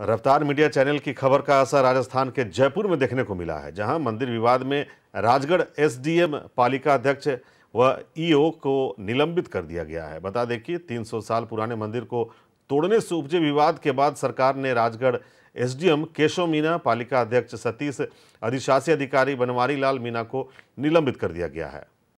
रफ्तार media channel की खबर का असर राजस्थान के जयपुर में देखने को मिला है जहां मंदिर विवाद में राजगढ़ एसडीएम पालिका अध्यक्ष व ईओ को निलंबित कर दिया गया है बता दें कि 300 साल पुराने मंदिर को तोड़ने से उपजे विवाद के बाद सरकार ने राजगढ़ एसडीएम केशव मीना पालिका अध्यक्ष सतीश अधिशासी अधिकारी बनवारी लाल मीना को निलंबित कर दिया गया है